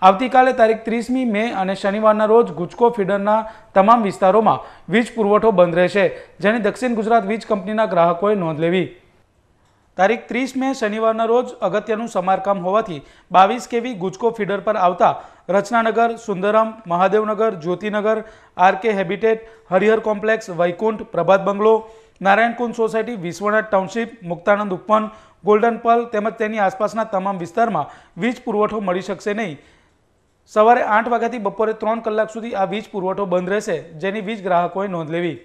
આવતીકાલે તારીખ ત્રીસમી મે અને શનિવારના રોજ ગુજકો ફીડરના તમામ વિસ્તારોમાં વીજ પુરવઠો બંધ રહેશે જેની દક્ષિણ ગુજરાત વીજ કંપનીના ગ્રાહકોએ નોંધ લેવી તારીખ ત્રીસ મે શનિવારના રોજ અગત્યનું સમારકામ હોવાથી બાવીસ કેવી ગુજકો ફીડર પર આવતા Rachnanagar Sundaram Mahadevnagar Jyotinagar RK habitat Harihar complex Vaikunth Prabhat bungalow Narayankunj society Vishwanath township Muktanand Upvan golden પલ તેમજ તેની આસપાસના તમામ વિસ્તારમાં વીજ પુરવઠો મળી શકશે નહીં સવારે આઠ વાગ્યાથી બપોરે ત્રણ કલાક સુધી આ વીજ પુરવઠો બંધ રહેશે જેની વીજ ગ્રાહકોએ નોંધ લેવી